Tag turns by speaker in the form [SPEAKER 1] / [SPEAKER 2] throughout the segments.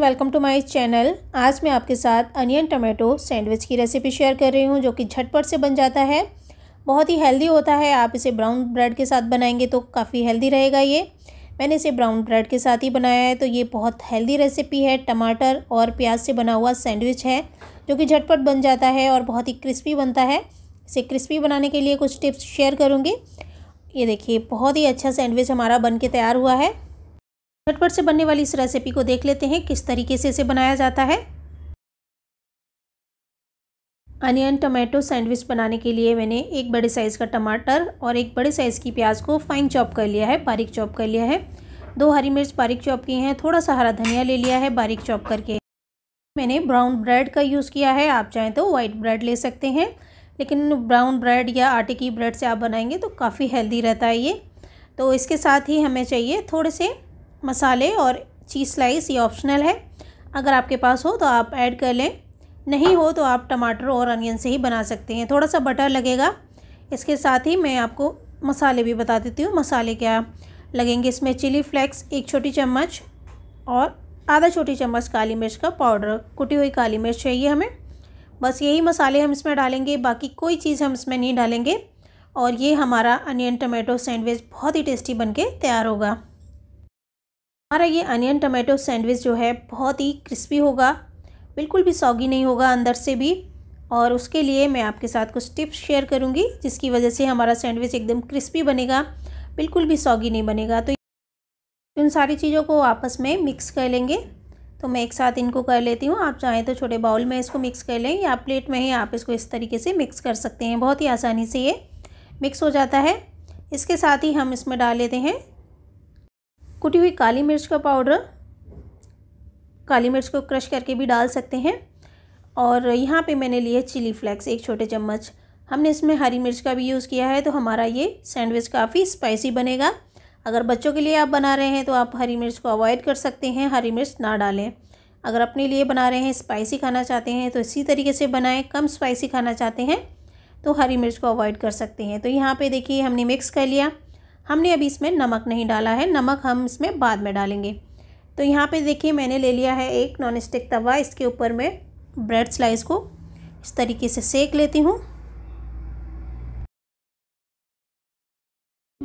[SPEAKER 1] welcome to my channel आज मैं आपके साथ अनियन टमाटो सैंडविच की रेसिपी शेयर कर रही हूँ जो कि झटपट से बन जाता है बहुत ही हेल्दी होता है आप इसे ब्राउन ब्रेड के साथ बनाएंगे तो काफ़ी हेल्दी रहेगा ये मैंने इसे ब्राउन ब्रेड के साथ ही बनाया है तो ये बहुत हेल्दी रेसिपी है टमाटर और प्याज से बना हुआ सैंडविच है जो कि झटपट बन जाता है और बहुत ही क्रिस्पी बनता है इसे क्रिस्पी बनाने के लिए कुछ टिप्स शेयर करूँगी ये देखिए बहुत ही अच्छा सैंडविच हमारा बन के तैयार हुआ है झटपट से बनने वाली इस रेसिपी को देख लेते हैं किस तरीके से इसे बनाया जाता है अनियन टमाटो सैंडविच बनाने के लिए मैंने एक बड़े साइज़ का टमाटर और एक बड़े साइज़ की प्याज को फाइन चॉप कर लिया है बारीक चॉप कर लिया है दो हरी मिर्च बारीक चॉप की हैं थोड़ा सा हरा धनिया ले लिया है बारीक चॉप करके मैंने ब्राउन ब्रेड का यूज़ किया है आप चाहें तो वाइट ब्रेड ले सकते हैं लेकिन ब्राउन ब्रेड या आटे की ब्रेड से आप बनाएंगे तो काफ़ी हेल्दी रहता है ये तो इसके साथ ही हमें चाहिए थोड़े से मसाले और चीज़ स्लाइस ये ऑप्शनल है अगर आपके पास हो तो आप ऐड कर लें नहीं हो तो आप टमाटर और अनियन से ही बना सकते हैं थोड़ा सा बटर लगेगा इसके साथ ही मैं आपको मसाले भी बता देती हूँ मसाले क्या लगेंगे इसमें चिली फ्लेक्स एक छोटी चम्मच और आधा छोटी चम्मच काली मिर्च का पाउडर कुटी हुई काली मिर्च चाहिए हमें बस यही मसाले हम इसमें डालेंगे बाकी कोई चीज़ हम इसमें नहीं डालेंगे और ये हमारा अनियन टमाटो सैंडविच बहुत ही टेस्टी बनके तैयार होगा हमारा ये अनियन टमाटो सैंडविच जो है बहुत ही क्रिस्पी होगा बिल्कुल भी सॉगी नहीं होगा अंदर से भी और उसके लिए मैं आपके साथ कुछ टिप्स शेयर करूँगी जिसकी वजह से हमारा सैंडविच एकदम क्रिस्पी बनेगा बिल्कुल भी सॉगी नहीं बनेगा तो उन सारी चीज़ों को आपस में मिक्स कर लेंगे तो मैं एक साथ इनको कर लेती हूँ आप चाहें तो छोटे बाउल में इसको मिक्स कर लें या प्लेट में ही आप इसको इस तरीके से मिक्स कर सकते हैं बहुत ही आसानी से ये मिक्स हो जाता है इसके साथ ही हम इसमें डाल लेते हैं कुटी हुई काली मिर्च का पाउडर काली मिर्च को क्रश करके भी डाल सकते हैं और यहाँ पे मैंने लिए चिली फ्लेक्स एक छोटे चम्मच हमने इसमें हरी मिर्च का भी यूज़ किया है तो हमारा ये सैंडविच काफ़ी स्पाइसी बनेगा अगर बच्चों के लिए आप बना रहे हैं तो आप हरी मिर्च को अवॉइड कर सकते हैं हरी मिर्च ना डालें अगर अपने लिए बना रहे हैं स्पाइसी खाना चाहते हैं तो इसी तरीके से बनाएं कम स्पाइसी खाना चाहते हैं तो हरी मिर्च को अवॉइड कर सकते हैं तो यहाँ पे देखिए हमने मिक्स कर लिया हमने अभी इसमें नमक नहीं डाला है नमक हम इसमें बाद में डालेंगे तो यहाँ पे देखिए मैंने ले लिया है एक नॉन स्टिक तवा इसके ऊपर मैं ब्रेड स्लाइस को इस तरीके से सेक लेती हूँ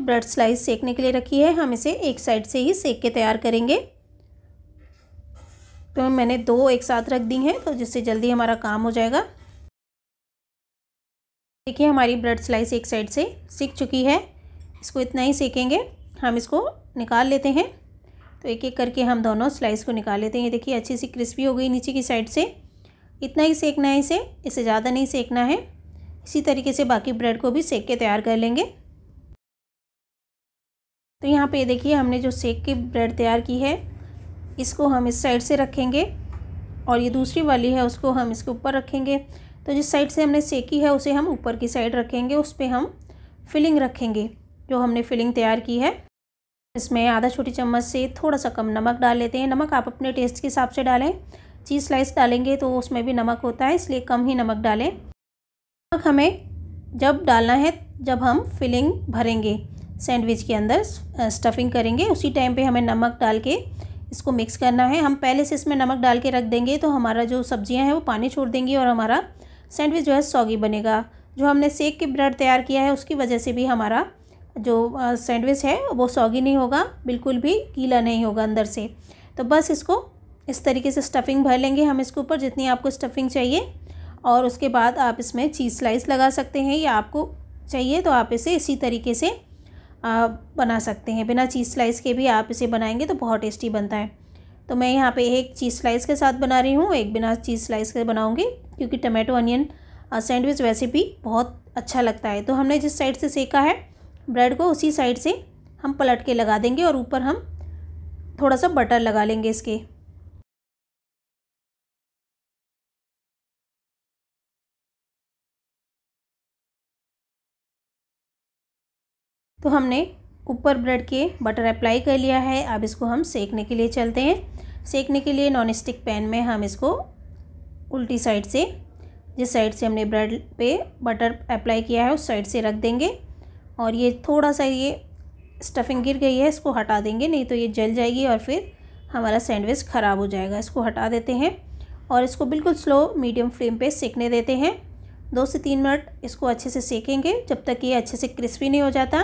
[SPEAKER 1] ब्रेड स्लाइस सेकने के लिए रखी है हम इसे एक साइड से ही सेक के तैयार करेंगे तो मैंने दो एक साथ रख दी हैं तो जिससे जल्दी हमारा काम हो जाएगा देखिए हमारी ब्रेड स्लाइस एक साइड से सीख चुकी है इसको इतना ही सेकेंगे हम इसको निकाल लेते हैं तो एक एक करके हम दोनों स्लाइस को निकाल लेते हैं देखिए अच्छी सी क्रिस्पी हो गई नीचे की साइड से इतना ही सेकना है इसे इसे ज़्यादा नहीं सेकना है इसी तरीके से बाकी ब्रेड को भी सेक के तैयार कर लेंगे तो यहाँ पे देखिए हमने जो सेक के ब्रेड तैयार की है इसको हम इस साइड से रखेंगे और ये दूसरी वाली है उसको हम इसके ऊपर रखेंगे तो जिस साइड से हमने सेकी है उसे हम ऊपर की साइड रखेंगे उस पर हम फिलिंग रखेंगे जो हमने फिलिंग तैयार की है इसमें आधा छोटी चम्मच से थोड़ा सा कम नमक डाल लेते हैं नमक आप अपने टेस्ट के हिसाब से डालें चीज़ स्लाइस डालेंगे तो उसमें भी नमक होता है इसलिए कम ही नमक डालें नमक हमें जब डालना है जब हम फिलिंग भरेंगे सैंडविच के अंदर स्टफिंग करेंगे उसी टाइम पे हमें नमक डाल के इसको मिक्स करना है हम पहले से इसमें नमक डाल के रख देंगे तो हमारा जो सब्जियां हैं वो पानी छोड़ देंगी और हमारा सैंडविच जो है सौगी बनेगा जो हमने सेक के ब्रेड तैयार किया है उसकी वजह से भी हमारा जो सैंडविच है वो सॉगी नहीं होगा बिल्कुल भी गीला नहीं होगा अंदर से तो बस इसको इस तरीके से स्टफिंग भर लेंगे हम इसके ऊपर जितनी आपको स्टफिंग चाहिए और उसके बाद आप इसमें चीज़ स्लाइस लगा सकते हैं या आपको चाहिए तो आप इसे इसी तरीके से बना सकते हैं बिना चीज़ स्लाइस के भी आप इसे बनाएंगे तो बहुत टेस्टी बनता है तो मैं यहाँ पे एक चीज़ स्लाइस के साथ बना रही हूँ एक बिना चीज़ स्लाइस के बनाऊँगी क्योंकि टमाटो अनियन सैंडविच वैसे भी बहुत अच्छा लगता है तो हमने जिस साइड से सेका है ब्रेड को उसी साइड से हम पलट के लगा देंगे और ऊपर हम थोड़ा सा बटर लगा लेंगे इसके तो हमने ऊपर ब्रेड के बटर अप्लाई कर लिया है अब इसको हम सेकने के लिए चलते हैं सेकने के लिए नॉन स्टिक पैन में हम इसको उल्टी साइड से जिस साइड से हमने ब्रेड पे बटर अप्लाई किया है उस साइड से रख देंगे और ये थोड़ा सा ये स्टफिंग गिर गई है इसको हटा देंगे नहीं तो ये जल जाएगी और फिर हमारा सैंडविच ख़राब हो जाएगा इसको हटा देते हैं और इसको बिल्कुल स्लो मीडियम फ्लेम पे सेकने देते हैं दो से तीन मिनट इसको अच्छे से सेकेंगे जब तक ये अच्छे से क्रिस्पी नहीं हो जाता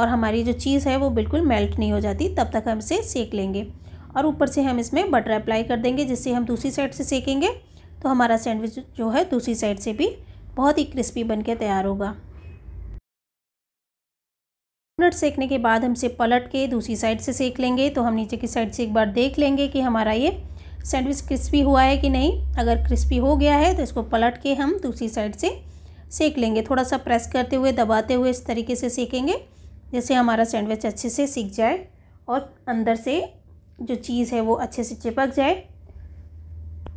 [SPEAKER 1] और हमारी जो चीज़ है वो बिल्कुल मेल्ट नहीं हो जाती तब तक हम इसे सेक लेंगे और ऊपर से हम इसमें बटर अप्लाई कर देंगे जिससे हम दूसरी साइड से सेकेंगे तो हमारा सैंडविच जो है दूसरी साइड से भी बहुत ही क्रिस्पी बन के तैयार होगा मिनट सेकने के बाद हम इसे पलट के दूसरी साइड से सेक लेंगे तो हम नीचे की साइड से एक बार देख लेंगे कि हमारा ये सैंडविच क्रिस्पी हुआ है कि नहीं अगर क्रिस्पी हो गया है तो इसको पलट के हम दूसरी साइड से सेक लेंगे थोड़ा सा प्रेस करते हुए दबाते हुए इस तरीके से सेकेंगे जैसे हमारा सैंडविच अच्छे से सीख जाए और अंदर से जो चीज़ है वो अच्छे से चिपक जाए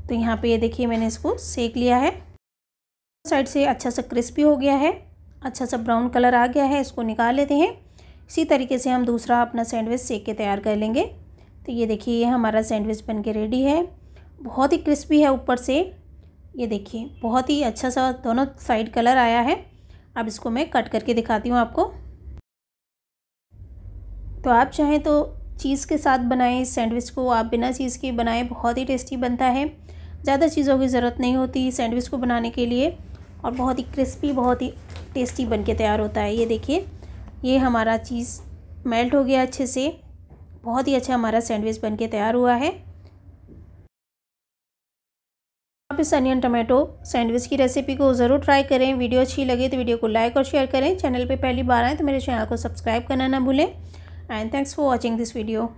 [SPEAKER 1] तो यहाँ पे ये देखिए मैंने इसको सेक लिया है साइड से अच्छा सा क्रिस्पी हो गया है अच्छा सा ब्राउन कलर आ गया है इसको निकाल लेते हैं इसी तरीके से हम दूसरा अपना सैंडविच सेक के तैयार कर लेंगे तो ये देखिए ये हमारा सैंडविच बन के रेडी है बहुत ही क्रिस्पी है ऊपर से ये देखिए बहुत ही अच्छा सा दोनों साइड कलर आया है अब इसको मैं कट करके दिखाती हूँ आपको तो आप चाहें तो चीज़ के साथ बनाएं इस सैंडविच को आप बिना चीज़ के बनाएं बहुत ही टेस्टी बनता है ज़्यादा चीज़ों की ज़रूरत नहीं होती सैंडविच को बनाने के लिए और बहुत ही क्रिस्पी बहुत ही टेस्टी बन के तैयार होता है ये देखिए ये हमारा चीज़ मेल्ट हो गया अच्छे से बहुत ही अच्छा हमारा सैंडविच बनके तैयार हुआ है आप इस अनियन टमाटो सैंडविच की रेसिपी को ज़रूर ट्राई करें वीडियो अच्छी लगे तो वीडियो को लाइक और शेयर करें चैनल पे पहली बार आए तो मेरे चैनल को सब्सक्राइब करना ना भूलें and thanks for watching this video